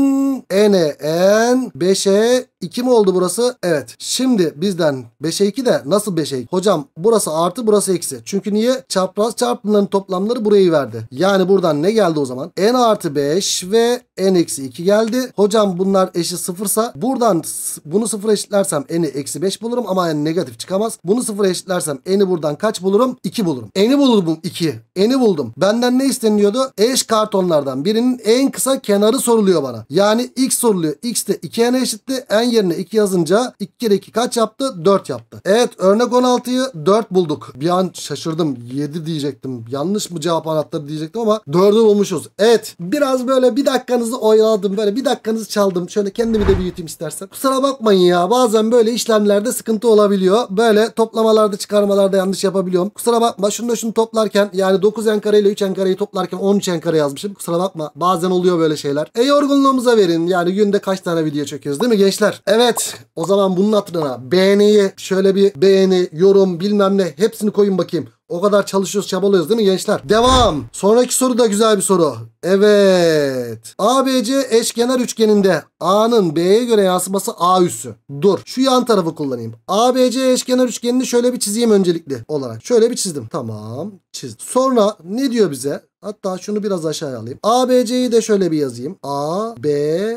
Speaker 1: n'e n 5'e 2 mi oldu burası? Evet. Şimdi bizden 5'e 2 de nasıl 5'e 2? Hocam burası artı burası eksi. Çünkü niye? Çapraz çarpımların toplamları burayı verdi. Yani buradan ne geldi o zaman? n artı 5 ve n eksi 2 geldi. Hocam bunlar eşit sıfırsa buradan bunu sıfır eşitlersem n'i eksi 5 bulurum ama yani negatif çıkamaz. Bunu sıfır eşitlersem n'i buradan kaç bulurum? 2 bulurum. n'i buldum 2. n'i buldum. Benden ne isteniliyordu? Eş kartonlardan birinin en kısa kenarı soruluyor bana. Yani x soruluyor. x de 2n eşitti. n yerine 2 yazınca 2 kere 2 kaç yaptı? 4 yaptı. Evet örnek 16'yı 4 bulduk. Bir an şaşırdım. 7 diyecektim. Yanlış mı cevap anahtarı diyecektim ama 4'ü bulmuşuz. Evet biraz böyle bir dakikanızı oyaladım. Böyle bir dakikanızı çaldım. Şöyle kendimi de büyüteyim istersen. Kusura bakmayın ya. Bazen böyle işlemlerde sıkıntı olabiliyor. Böyle toplamalarda çıkarmalarda yanlış yapabiliyorum. Kusura bakma. Şunu da şunu toplarken yani 9 en kare ile 3 en kareyi toplarken 13 en kare yazmışım. Kusura bakma. Bazen oluyor böyle şeyler. E yorgunluğumuza verin. Yani günde kaç tane video çekiyoruz değil mi gençler? beyler. Evet o zaman bunun hatırına beğeniyi şöyle bir beğeni, yorum bilmem ne hepsini koyun bakayım. O kadar çalışıyoruz çabalıyoruz değil mi gençler? Devam. Sonraki soru da güzel bir soru. Evet. ABC eşkenar üçgeninde A'nın B'ye göre yansıması A üssü. Dur. Şu yan tarafı kullanayım. ABC eşkenar üçgenini şöyle bir çizeyim öncelikli olarak. Şöyle bir çizdim. Tamam. Çizdim. Sonra ne diyor bize? Hatta şunu biraz aşağı alayım. A, B, C'yi de şöyle bir yazayım. A, B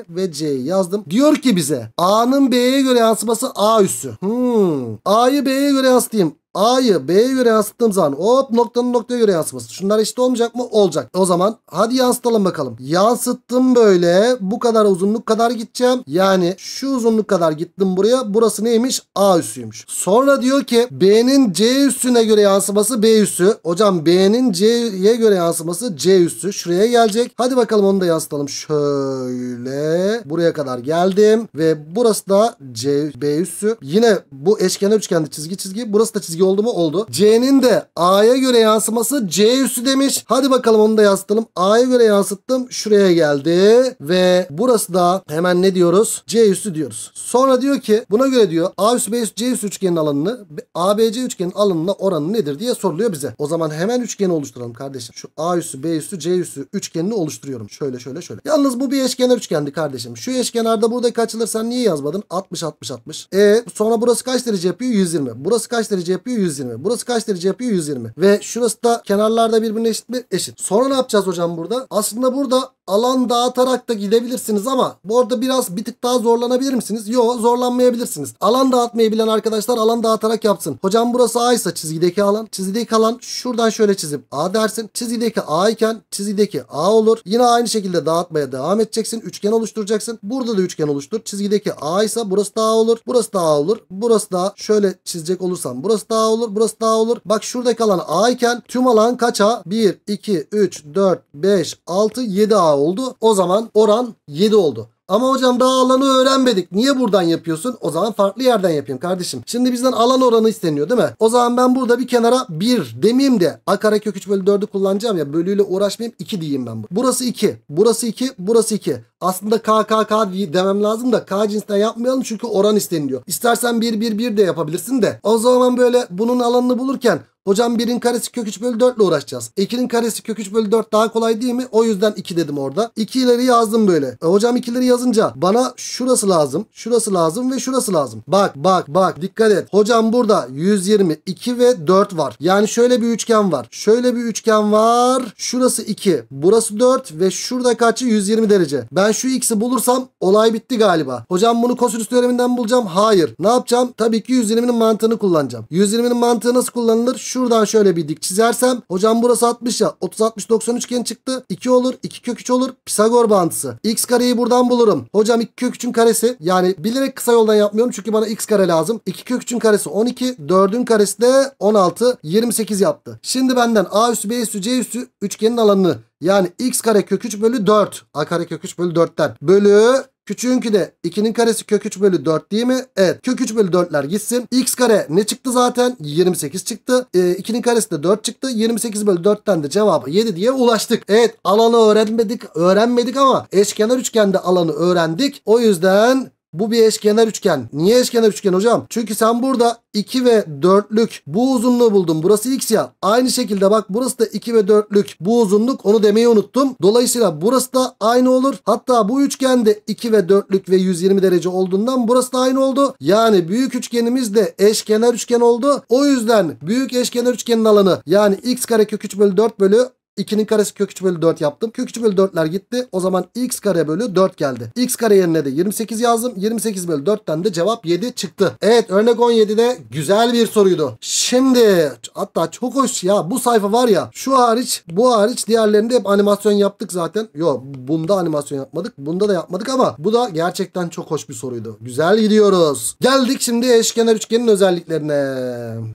Speaker 1: ve C yazdım. Diyor ki bize A'nın B'ye göre yansıması A üssü. Hmm. A'yı B'ye göre yansıtayım. A'yı B'ye göre yansıttığım zaman hop noktanın noktaya göre yansıması. Şunlar eşit olmayacak mı? Olacak. O zaman hadi yansıtalım bakalım. Yansıttım böyle. Bu kadar uzunluk kadar gideceğim. Yani şu uzunluk kadar gittim buraya. Burası neymiş? A üssüymüş. Sonra diyor ki B'nin C üssüne göre yansıması B üssü. Hocam B'nin C'ye göre yansıması C üssü. Şuraya gelecek. Hadi bakalım onu da yansıtalım. Şöyle buraya kadar geldim ve burası da C B üssü. Yine bu eşkenar üçgende çizgi çizgi. Burası da çizgi oldu mu? Oldu. C'nin de A'ya göre yansıması C üssü demiş. Hadi bakalım onu da yansıtalım. A'ya göre yansıttım. Şuraya geldi. Ve burası da hemen ne diyoruz? C üssü diyoruz. Sonra diyor ki buna göre diyor A üssü B üssü C üssü üçgenin alanını ABC üçgenin alanına oranı nedir diye soruluyor bize. O zaman hemen üçgeni oluşturalım kardeşim. Şu A üssü B üssü C üssü üçgenini oluşturuyorum. Şöyle şöyle şöyle. Yalnız bu bir eşkenar üçgendi kardeşim. Şu eşkenarda burada kaçılır? sen niye yazmadın? 60 60 60. E sonra burası kaç derece yapıyor? 120. Burası kaç derece yapıyor? yapıyor 120. Burası kaç derece yapıyor 120. Ve şurası da kenarlarda birbirine eşit mi? Eşit. Sonra ne yapacağız hocam burada? Aslında burada alan dağıtarak da gidebilirsiniz ama bu arada biraz bir tık daha zorlanabilir misiniz? Yo zorlanmayabilirsiniz. Alan dağıtmayı bilen arkadaşlar alan dağıtarak yapsın. Hocam burası A ise çizgideki alan. Çizgideki alan şuradan şöyle çizip A dersin. Çizgideki A iken çizgideki A olur. Yine aynı şekilde dağıtmaya devam edeceksin. Üçgen oluşturacaksın. Burada da üçgen oluştur. Çizgideki A ise burası da A olur. Burası da A olur. Burası da şöyle çizecek olursam burası da daha olur. Burası daha olur. Bak şuradaki alan A iken tüm alan kaç A? 1, 2, 3, 4, 5, 6, 7 A oldu. O zaman oran 7 oldu. Ama hocam daha alanı öğrenmedik. Niye buradan yapıyorsun? O zaman farklı yerden yapayım kardeşim. Şimdi bizden alan oranı isteniyor değil mi? O zaman ben burada bir kenara 1 demeyeyim de a karekök 3 bölü 4'ü kullanacağım ya bölüyle uğraşmayayım 2 diyeyim ben. Burası 2. Burası 2. Burası 2. Aslında KKK demem lazım da K cinsinden yapmayalım çünkü oran isteniliyor. İstersen 1 1 1 de yapabilirsin de. O zaman böyle bunun alanını bulurken Hocam 1'in karesi kök 3 bölü 4 ile uğraşacağız. 2'nin karesi kök 3 bölü 4 daha kolay değil mi? O yüzden 2 dedim orada. ileri yazdım böyle. E, hocam 2'leri yazınca bana şurası lazım. Şurası lazım ve şurası lazım. Bak bak bak dikkat et. Hocam burada 120, 2 ve 4 var. Yani şöyle bir üçgen var. Şöyle bir üçgen var. Şurası 2. Burası 4 ve şurada kaçı? 120 derece. Ben şu x'i bulursam olay bitti galiba. Hocam bunu kosinüs teoreminden bulacağım. Hayır. Ne yapacağım? Tabii ki 120'nin mantığını kullanacağım. 120'nin mantığı nasıl kullanılır? Şu Şuradan şöyle bir dik çizersem hocam burası 60 ya. 30 60 90 üçgen çıktı. 2 olur. 2 kök 3 olur. Pisagor bağıntısı. X kareyi buradan bulurum. Hocam 2 kök 3'ün karesi. Yani bilerek kısa yoldan yapmıyorum çünkü bana x kare lazım. 2 kök 3'ün karesi 12. 4'ün karesi de 16. 28 yaptı. Şimdi benden a üstü b üstü c üstü üçgenin alanını yani x kare kök 3 bölü 4 a kare kök 3 bölü 4'ten bölü Küçüğünkü de 2'nin karesi kök 3 bölü 4 değil mi? Evet kök 3 bölü 4'ler gitsin. X kare ne çıktı zaten? 28 çıktı. E, ee, 2'nin karesi de 4 çıktı. 28 bölü 4'ten de cevabı 7 diye ulaştık. Evet alanı öğrenmedik öğrenmedik ama eşkenar üçgende alanı öğrendik. O yüzden bu bir eşkenar üçgen. Niye eşkenar üçgen hocam? Çünkü sen burada 2 ve 4'lük bu uzunluğu buldun. Burası x ya. Aynı şekilde bak burası da 2 ve 4'lük bu uzunluk. Onu demeyi unuttum. Dolayısıyla burası da aynı olur. Hatta bu üçgende 2 ve 4'lük ve 120 derece olduğundan burası da aynı oldu. Yani büyük üçgenimiz de eşkenar üçgen oldu. O yüzden büyük eşkenar üçgenin alanı yani x kare kök 3 bölü 4 bölü 2'nin karesi kök 3 bölü 4 yaptım. Kök 3 bölü 4'ler gitti. O zaman x kare bölü 4 geldi. x kare yerine de 28 yazdım. 28 bölü 4'ten de cevap 7 çıktı. Evet örnek 17'de güzel bir soruydu. Şimdi hatta çok hoş ya bu sayfa var ya şu hariç bu hariç diğerlerinde hep animasyon yaptık zaten. Yok bunda animasyon yapmadık. Bunda da yapmadık ama bu da gerçekten çok hoş bir soruydu. Güzel gidiyoruz. Geldik şimdi eşkenar üçgenin özelliklerine.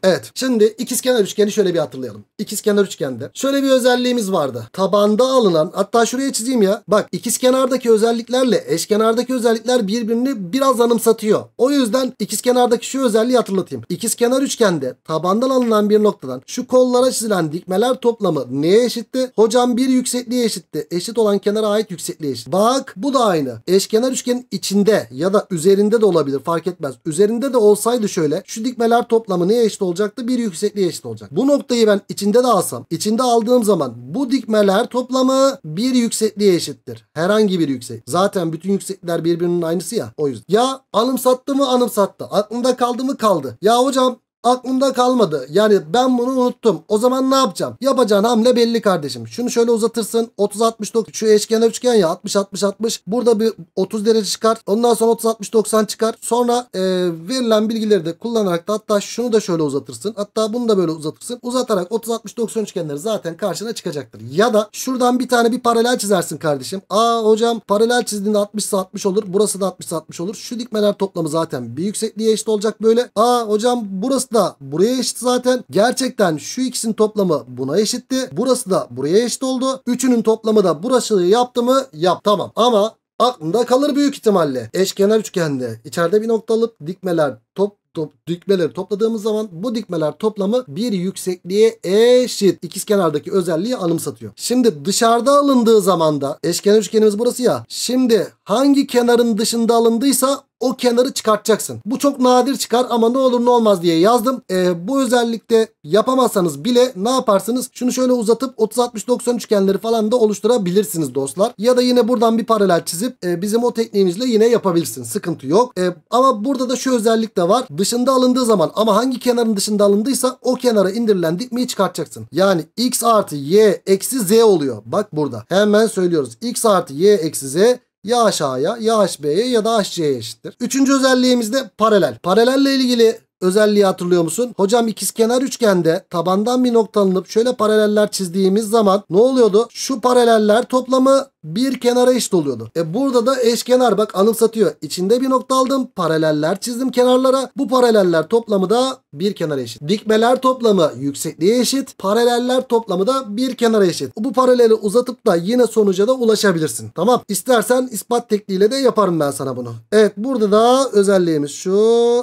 Speaker 1: Evet şimdi ikizkenar üçgeni şöyle bir hatırlayalım. İkizkenar üçgende şöyle bir özelliği şeyimiz vardı. Tabanda alınan hatta şuraya çizeyim ya. Bak ikiz kenardaki özelliklerle eşkenardaki özellikler birbirini biraz anımsatıyor. O yüzden ikiz kenardaki şu özelliği hatırlatayım. İkiz kenar üçgende tabandan alınan bir noktadan şu kollara çizilen dikmeler toplamı neye eşitti? Hocam bir yüksekliğe eşitti. Eşit olan kenara ait yüksekliğe eşit. Bak bu da aynı. Eşkenar üçgenin içinde ya da üzerinde de olabilir fark etmez. Üzerinde de olsaydı şöyle şu dikmeler toplamı neye eşit olacaktı? Bir yüksekliğe eşit olacak. Bu noktayı ben içinde de alsam, içinde aldığım zaman bu dikmeler toplamı bir yüksekliğe eşittir. Herhangi bir yüksek. Zaten bütün yükseklikler birbirinin aynısı ya. O yüzden. Ya anımsattı mı anımsattı. Aklımda kaldı mı kaldı. Ya hocam aklımda kalmadı. Yani ben bunu unuttum. O zaman ne yapacağım? Yapacağın hamle belli kardeşim. Şunu şöyle uzatırsın. 30-60-90 şu eşkenar üçgen ya 60-60-60. Burada bir 30 derece çıkar. Ondan sonra 30-60-90 çıkar. Sonra e, verilen bilgileri de kullanarak da hatta şunu da şöyle uzatırsın. Hatta bunu da böyle uzatırsın. Uzatarak 30-60-90 üçgenleri zaten karşına çıkacaktır. Ya da şuradan bir tane bir paralel çizersin kardeşim. Aa hocam paralel çizdiğinde 60 60 olur. Burası da 60 60 olur. Şu dikmeler toplamı zaten bir yüksekliğe eşit olacak böyle. Aa hocam burası da buraya eşit zaten. Gerçekten şu ikisinin toplamı buna eşitti. Burası da buraya eşit oldu. Üçünün toplamı da burası yaptı mı? Yap tamam. Ama aklında kalır büyük ihtimalle. Eşkenar üçgende içeride bir nokta alıp dikmeler top top, dikmeleri topladığımız zaman bu dikmeler toplamı bir yüksekliğe eşit. İkizkenardaki özelliği anımsatıyor. Şimdi dışarıda alındığı zaman da eşkenar üçgenimiz burası ya. Şimdi hangi kenarın dışında alındıysa o kenarı çıkartacaksın. Bu çok nadir çıkar ama ne olur ne olmaz diye yazdım. E, bu özellikte yapamazsanız bile ne yaparsınız? Şunu şöyle uzatıp 30-60-90 üçgenleri falan da oluşturabilirsiniz dostlar. Ya da yine buradan bir paralel çizip e, bizim o tekniğimizle yine yapabilirsin. Sıkıntı yok. E, ama burada da şu özellik de var. Dışında alındığı zaman ama hangi kenarın dışında alındıysa o kenara indirilen dikmeyi çıkartacaksın. Yani x artı y eksi z oluyor. Bak burada. Hemen söylüyoruz. x artı y eksi z ya aşağıya ya HB'ye ya da HC'ye eşittir. Üçüncü özelliğimiz de paralel. Paralelle ilgili özelliği hatırlıyor musun? Hocam ikizkenar üçgende tabandan bir nokta alınıp şöyle paraleller çizdiğimiz zaman ne oluyordu? Şu paraleller toplamı bir kenara eşit oluyordu. E burada da eşkenar bak anımsatıyor. İçinde bir nokta aldım. Paraleller çizdim kenarlara. Bu paraleller toplamı da bir kenara eşit. Dikmeler toplamı yüksekliğe eşit. Paraleller toplamı da bir kenara eşit. Bu paraleli uzatıp da yine sonuca da ulaşabilirsin. Tamam. İstersen ispat tekniğiyle de yaparım ben sana bunu. Evet burada da özelliğimiz şu.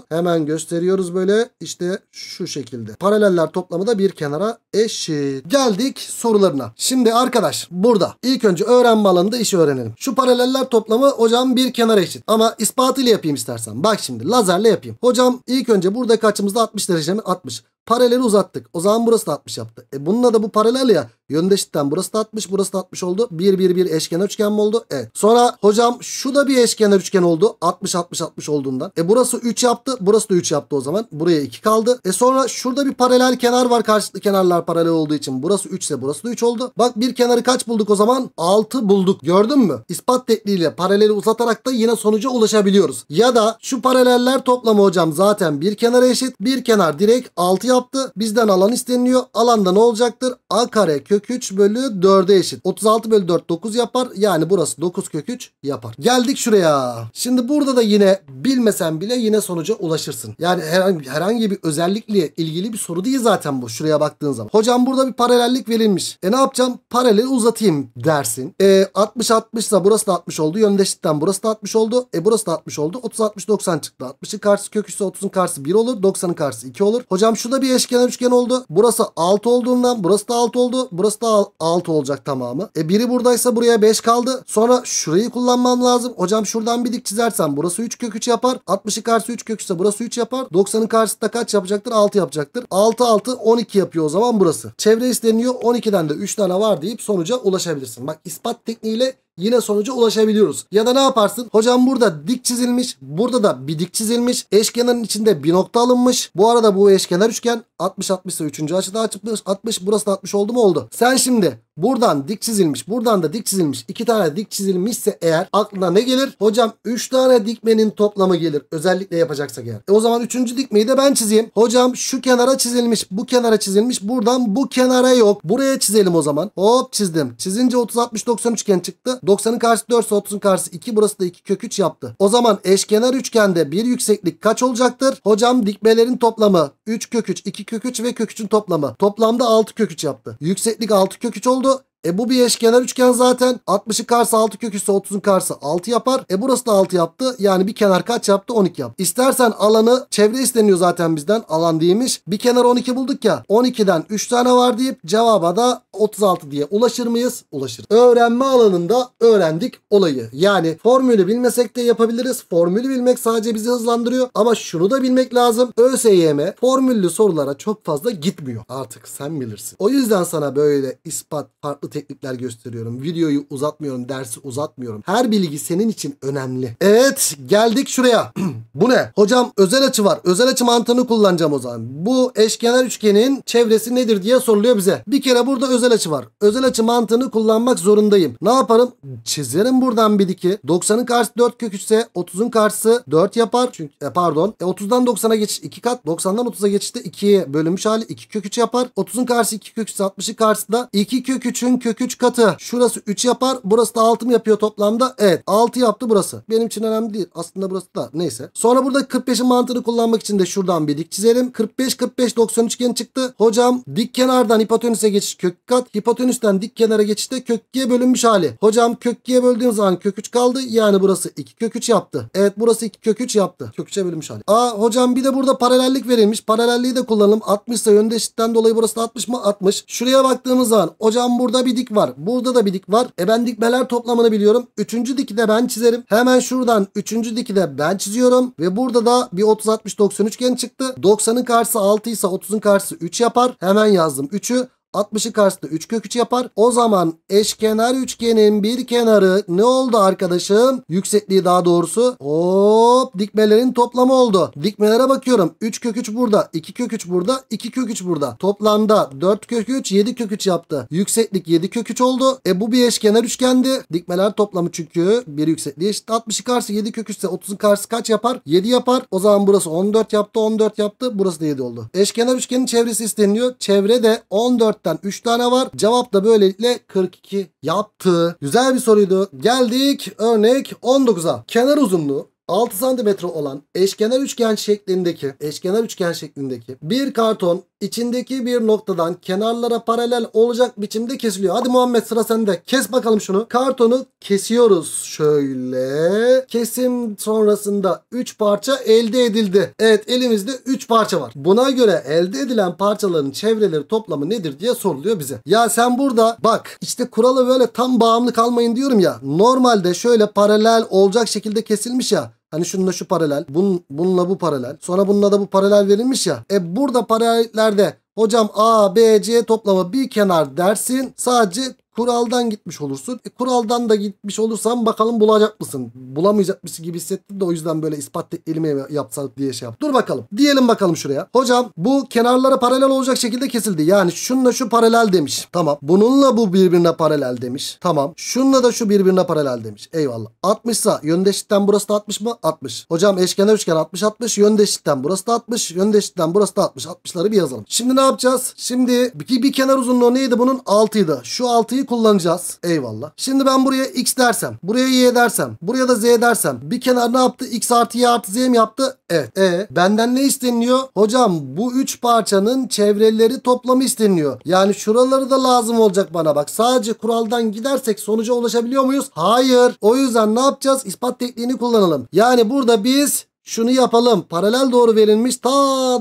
Speaker 1: Hemen gösteriyoruz böyle. İşte şu şekilde. Paraleller toplamı da bir kenara eşit. Geldik sorularına. Şimdi arkadaş burada ilk önce öğrenme alanında işi öğrenelim. Şu paraleller toplamı hocam bir kenara eşit. Ama ispatıyla yapayım istersen. Bak şimdi lazerle yapayım. Hocam ilk önce burada kaçımızda 60 derece mi? 60. Paraleli uzattık. O zaman burası da 60 yaptı. E bununla da bu paralel ya. Yöndeşitten burası da 60 burası da 60 oldu. 1 1 1 eşkenar üçgen mi oldu? Evet. Sonra hocam şu da bir eşkenar üçgen oldu. 60 60 60 olduğundan. E burası 3 yaptı. Burası da 3 yaptı o zaman. Buraya 2 kaldı. E sonra şurada bir paralel kenar var. Karşılıklı kenarlar paralel olduğu için. Burası 3 ise burası da 3 oldu. Bak bir kenarı kaç bulduk o zaman? 6 bulduk. Gördün mü? İspat tekniğiyle paraleli uzatarak da yine sonuca ulaşabiliyoruz. Ya da şu paraleller toplamı hocam zaten bir kenara eşit. Bir kenar direkt 6 yaptı yaptı. Bizden alan isteniliyor. Alanda ne olacaktır? A kare kök 3 bölü 4'e eşit. 36 bölü 4 9 yapar. Yani burası 9 kök 3 yapar. Geldik şuraya. Şimdi burada da yine bilmesen bile yine sonuca ulaşırsın. Yani herhangi, herhangi bir özellikle ilgili bir soru değil zaten bu. Şuraya baktığın zaman. Hocam burada bir paralellik verilmiş. E ne yapacağım? Paralel uzatayım dersin. E 60 60 ise burası da 60 oldu. Yöndeşlikten burası da 60 oldu. E burası da 60 oldu. 30 60 90 çıktı. 60'ın karşısı kök 3 ise 30'un karşısı 1 olur. 90'ın karşısı 2 olur. Hocam şu bir eşkenar üçgen oldu. Burası 6 olduğundan burası da 6 oldu. Burası da 6 olacak tamamı. E biri buradaysa buraya 5 kaldı. Sonra şurayı kullanmam lazım. Hocam şuradan bir dik çizersem burası 3 kök 3 yapar. 60'ı karşısı 3 kök 3 ise burası 3 yapar. 90'ın karşısında kaç yapacaktır? 6 yapacaktır. 6 6 12 yapıyor o zaman burası. Çevre isteniyor. 12'den de 3 tane var deyip sonuca ulaşabilirsin. Bak ispat tekniğiyle yine sonuca ulaşabiliyoruz. Ya da ne yaparsın? Hocam burada dik çizilmiş. Burada da bir dik çizilmiş. Eşkenarın içinde bir nokta alınmış. Bu arada bu eşkenar üçgen 60-60 ise 3. açıda 60, 60 burası da 60 oldu mu oldu. Sen şimdi Buradan dik çizilmiş. Buradan da dik çizilmiş. iki tane dik çizilmişse eğer aklına ne gelir? Hocam 3 tane dikmenin toplamı gelir. Özellikle yapacaksak eğer. E o zaman 3. dikmeyi de ben çizeyim. Hocam şu kenara çizilmiş. Bu kenara çizilmiş. Buradan bu kenara yok. Buraya çizelim o zaman. Hop çizdim. Çizince 30 60 90 üçgen çıktı. 90'ın karşısı 4 30'un karşısı 2 burası da 2 kök 3 yaptı. O zaman eşkenar üçgende bir yükseklik kaç olacaktır? Hocam dikmelerin toplamı 3 kök 3 2 kök 3 ve kök 3'ün toplamı. Toplamda 6 kök 3 yaptı. Yükseklik 6 kök 3 oldu. E bu bir eşkenar üçgen zaten. 60'ın karşısı 6 köküse 30'un karşısı 6 yapar. E burası da 6 yaptı. Yani bir kenar kaç yaptı? 12 yaptı. İstersen alanı çevre isteniyor zaten bizden. Alan değilmiş. Bir kenar 12 bulduk ya. 12'den 3 tane var deyip cevaba da 36 diye ulaşır mıyız? Ulaşır. Öğrenme alanında öğrendik olayı. Yani formülü bilmesek de yapabiliriz. Formülü bilmek sadece bizi hızlandırıyor. Ama şunu da bilmek lazım. ÖSYM formüllü sorulara çok fazla gitmiyor. Artık sen bilirsin. O yüzden sana böyle ispat farklı teknikler gösteriyorum. Videoyu uzatmıyorum, dersi uzatmıyorum. Her bilgi senin için önemli. Evet geldik şuraya. Bu ne? Hocam özel açı var. Özel açı mantığını kullanacağım o zaman. Bu eşkenar üçgenin çevresi nedir diye soruluyor bize. Bir kere burada özel açı var. Özel açı mantığını kullanmak zorundayım. Ne yaparım? Çizerim buradan bir diki. 90'ın karşısı 4 kök 3 ise 30'un karşısı 4 yapar. Çünkü e, pardon. E, 30'dan 90'a geç 2 kat. 90'dan 30'a geçişte 2'ye bölünmüş hali 2 kök 3 yapar. 30'un karşısı 2 kök 3 60'ın karşısı da 2 kök 3'ün kök 3 katı. Şurası 3 yapar. Burası da 6 mı yapıyor toplamda? Evet. 6 yaptı burası. Benim için önemli değil. Aslında burası da neyse. Sonra burada 45'in mantığını kullanmak için de şuradan bir dik çizelim. 45 45 90 üçgen çıktı. Hocam dik kenardan hipotenüse geçiş kök kat. Hipotenüsten dik kenara geçişte kök 2'ye bölünmüş hali. Hocam kök 2'ye böldüğüm zaman kök 3 kaldı. Yani burası 2 kök 3 yaptı. Evet burası 2 kök 3 yaptı. Kök 3'e bölünmüş hali. Aa hocam bir de burada paralellik verilmiş. Paralelliği de kullanalım. 60 ise yönde eşitten dolayı burası da 60 mı? 60. Şuraya baktığımız zaman hocam burada bir bir dik var. Burada da bir dik var. E ben dikmeler toplamını biliyorum. Üçüncü diki de ben çizerim. Hemen şuradan üçüncü diki de ben çiziyorum. Ve burada da bir 30-60-90 üçgen çıktı. 90'ın karşısı 6 ise 30'un karşısı 3 yapar. Hemen yazdım 3'ü. 60'ı karşısında 3 kök 3 yapar. O zaman eşkenar üçgenin bir kenarı ne oldu arkadaşım? Yüksekliği daha doğrusu hop dikmelerin toplamı oldu. Dikmelere bakıyorum. 3 kök 3 burada. 2 kök 3 burada. 2 kök 3 burada. Toplamda 4 kök 3 7 kök 3 yaptı. Yükseklik 7 kök 3 oldu. E bu bir eşkenar üçgendi. Dikmeler toplamı çünkü bir yüksekliği eşit. 60'ı karşısı 7 kök 3 ise 30'un karşısı kaç yapar? 7 yapar. O zaman burası 14 yaptı. 14 yaptı. Burası da 7 oldu. Eşkenar üçgenin çevresi isteniliyor. Çevre de 14 şıktan 3 tane var. Cevap da böylelikle 42 yaptı. Güzel bir soruydu. Geldik örnek 19'a. Kenar uzunluğu 6 cm olan eşkenar üçgen şeklindeki eşkenar üçgen şeklindeki bir karton içindeki bir noktadan kenarlara paralel olacak biçimde kesiliyor. Hadi Muhammed sıra sende. Kes bakalım şunu. Kartonu kesiyoruz şöyle. Kesim sonrasında 3 parça elde edildi. Evet elimizde 3 parça var. Buna göre elde edilen parçaların çevreleri toplamı nedir diye soruluyor bize. Ya sen burada bak işte kurala böyle tam bağımlı kalmayın diyorum ya. Normalde şöyle paralel olacak şekilde kesilmiş ya. Hani şununla şu paralel. Bun, bununla bu paralel. Sonra bununla da bu paralel verilmiş ya. E burada paralellerde Hocam A, B, C toplama bir kenar dersin. Sadece Kuraldan gitmiş olursun. E, kuraldan da gitmiş olursan bakalım bulacak mısın? Bulamayacak mısın gibi hissettim de o yüzden böyle ispat elime yapsak diye şey yap. Dur bakalım. Diyelim bakalım şuraya. Hocam bu kenarlara paralel olacak şekilde kesildi. Yani şunla şu paralel demiş. Tamam. Bununla bu birbirine paralel demiş. Tamam. Şunla da şu birbirine paralel demiş. Eyvallah. 60 sa yöndeşikten burası da 60 mı? 60. Hocam eşkenar üçgen 60 60. Yöndeşikten burası da 60. Yöndeşikten burası da 60. 60'ları bir yazalım. Şimdi ne yapacağız? Şimdi bir, bir kenar uzunluğu neydi bunun? 6'ydı. Şu 6'yı Y'yi kullanacağız. Eyvallah. Şimdi ben buraya X dersem. Buraya Y dersem. Buraya da Z dersem. Bir kenar ne yaptı? X artı Y artı Z mi yaptı? Evet. E benden ne isteniliyor? Hocam bu 3 parçanın çevreleri toplamı isteniliyor. Yani şuraları da lazım olacak bana bak. Sadece kuraldan gidersek sonuca ulaşabiliyor muyuz? Hayır. O yüzden ne yapacağız? İspat tekniğini kullanalım. Yani burada biz şunu yapalım. Paralel doğru verilmiş. Ta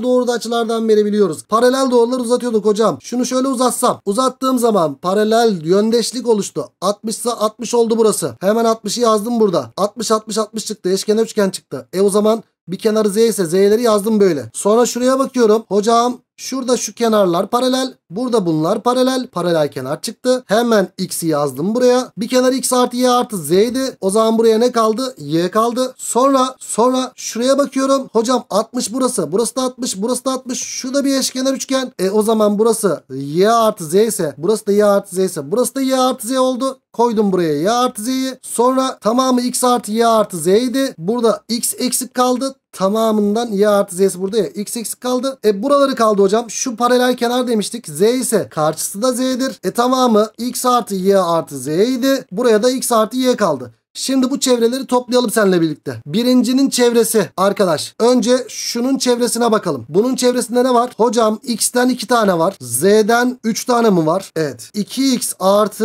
Speaker 1: doğruda açılardan beri biliyoruz. Paralel doğrular uzatıyorduk hocam. Şunu şöyle uzatsam. Uzattığım zaman paralel yöndeşlik oluştu. 60 ise 60 oldu burası. Hemen 60'ı yazdım burada. 60 60 60 çıktı. Eşkenar üçgen çıktı. E o zaman bir kenarı z ise z'leri yazdım böyle. Sonra şuraya bakıyorum. Hocam Şurada şu kenarlar paralel. Burada bunlar paralel. Paralel kenar çıktı. Hemen x'i yazdım buraya. Bir kenar x artı y artı z idi. O zaman buraya ne kaldı? Y kaldı. Sonra sonra şuraya bakıyorum. Hocam 60 burası. Burası da 60. Burası da 60. Şu da bir eşkenar üçgen. E o zaman burası y artı z ise burası da y artı z ise burası da y artı z oldu. Koydum buraya y artı z'yi. Sonra tamamı x artı y artı z'ydi. Burada x eksik kaldı tamamından y artı z'si burada ya x eksik kaldı. E buraları kaldı hocam. Şu paralel kenar demiştik. Z ise karşısı da z'dir. E tamamı x artı y artı z idi. Buraya da x artı y kaldı. Şimdi bu çevreleri toplayalım seninle birlikte. Birincinin çevresi arkadaş. Önce şunun çevresine bakalım. Bunun çevresinde ne var? Hocam x'ten 2 tane var. Z'den 3 tane mi var? Evet. 2x artı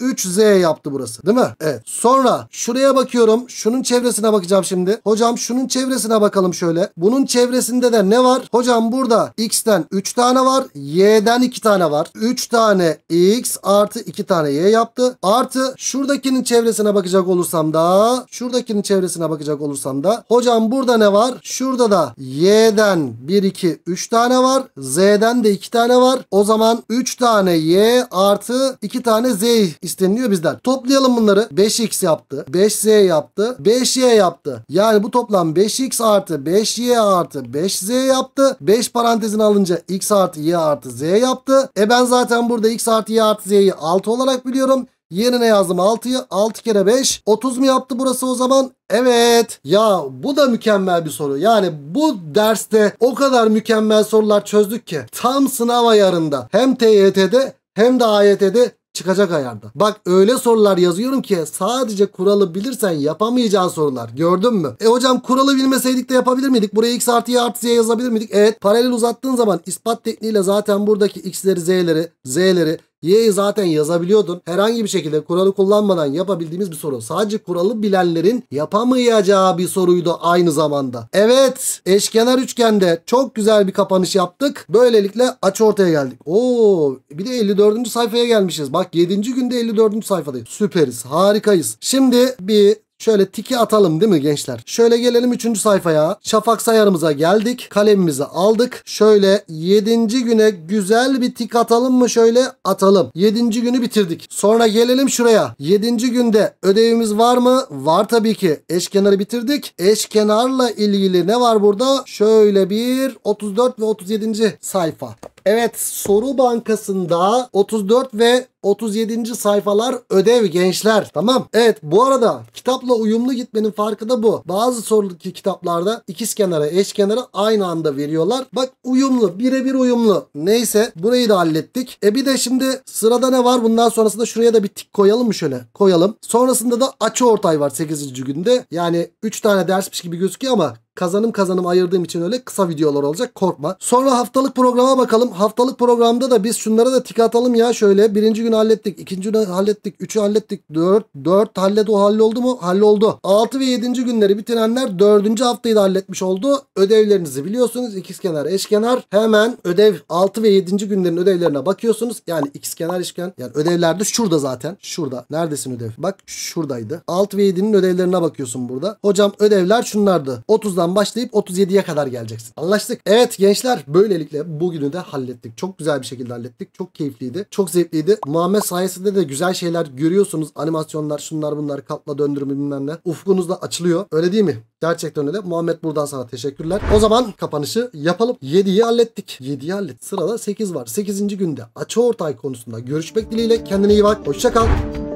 Speaker 1: 3z yaptı burası. Değil mi? Evet. Sonra şuraya bakıyorum. Şunun çevresine bakacağım şimdi. Hocam şunun çevresine bakalım şöyle. Bunun çevresinde de ne var? Hocam burada x'ten 3 tane var. Y'den 2 tane var. 3 tane x artı 2 tane y yaptı. Artı şuradakinin çevresine bakacağım bakacak olursam da şuradakinin çevresine bakacak olursam da hocam burada ne var? Şurada da y'den 1 2 3 tane var. Z'den de 2 tane var. O zaman 3 tane y artı 2 tane z isteniliyor bizden. Toplayalım bunları. 5x yaptı. 5z yaptı. 5y yaptı. Yani bu toplam 5x artı 5y artı 5z yaptı. 5 parantezin alınca x artı y artı z yaptı. E ben zaten burada x artı y artı z'yi 6 olarak biliyorum. Yerine yazdım 6'yı. 6 kere 5. 30 mu yaptı burası o zaman? Evet. Ya bu da mükemmel bir soru. Yani bu derste o kadar mükemmel sorular çözdük ki. Tam sınav ayarında. Hem TYT'de hem de AYT'de çıkacak ayarda. Bak öyle sorular yazıyorum ki sadece kuralı bilirsen yapamayacağın sorular. Gördün mü? E hocam kuralı bilmeseydik de yapabilir miydik? Buraya x artı y artı y yazabilir miydik? Evet. Paralel uzattığın zaman ispat tekniğiyle zaten buradaki x'leri z'leri z'leri Y'yi zaten yazabiliyordun. Herhangi bir şekilde kuralı kullanmadan yapabildiğimiz bir soru. Sadece kuralı bilenlerin yapamayacağı bir soruydu aynı zamanda. Evet eşkenar üçgende çok güzel bir kapanış yaptık. Böylelikle açı ortaya geldik. Oo bir de 54. sayfaya gelmişiz. Bak 7. günde 54. sayfadayız. Süperiz harikayız. Şimdi bir Şöyle tiki atalım değil mi gençler? Şöyle gelelim 3. sayfaya. Şafak sayarımıza geldik. Kalemimizi aldık. Şöyle 7. güne güzel bir tik atalım mı? Şöyle atalım. 7. günü bitirdik. Sonra gelelim şuraya. 7. günde ödevimiz var mı? Var tabii ki. Eşkenarı bitirdik. Eşkenarla ilgili ne var burada? Şöyle bir 34 ve 37. sayfa. Evet soru bankasında 34 ve 37. sayfalar ödev gençler. Tamam. Evet bu arada kitapla uyumlu gitmenin farkı da bu. Bazı sorudaki kitaplarda ikiz kenara eş kenara aynı anda veriyorlar. Bak uyumlu birebir uyumlu. Neyse burayı da hallettik. E bir de şimdi sırada ne var? Bundan sonrasında şuraya da bir tik koyalım mı şöyle? Koyalım. Sonrasında da açı ortay var 8. günde. Yani 3 tane dersmiş gibi gözüküyor ama Kazanım kazanım ayırdığım için öyle kısa videolar olacak korkma. Sonra haftalık programa bakalım. Haftalık programda da biz şunlara da tik atalım ya şöyle. Birinci gün hallettik. ikinci gün hallettik. Üçü hallettik. Dört. Dört halled o halloldu mu? Halloldu. Altı ve yedinci günleri bitirenler dördüncü haftayı da halletmiş oldu. Ödevlerinizi biliyorsunuz. İkizkenar eşkenar. Hemen ödev altı ve yedinci günlerin ödevlerine bakıyorsunuz. Yani ikizkenar eşken. Yani ödevler de şurada zaten. Şurada. Neredesin ödev? Bak şuradaydı. Altı ve yedinin ödevlerine bakıyorsun burada. Hocam ödevler şunlardı. 30'da 30'dan başlayıp 37'ye kadar geleceksin. Anlaştık. Evet gençler böylelikle bugünü de hallettik. Çok güzel bir şekilde hallettik. Çok keyifliydi. Çok zevkliydi. Muhammed sayesinde de güzel şeyler görüyorsunuz. Animasyonlar şunlar bunlar katla döndürme bilmem ne. Ufkunuz da açılıyor. Öyle değil mi? Gerçekten öyle. Muhammed buradan sana teşekkürler. O zaman kapanışı yapalım. 7'yi hallettik. 7'yi hallet. Sırada 8 var. 8. günde açı ortay konusunda görüşmek dileğiyle. Kendine iyi bak. Hoşçakal.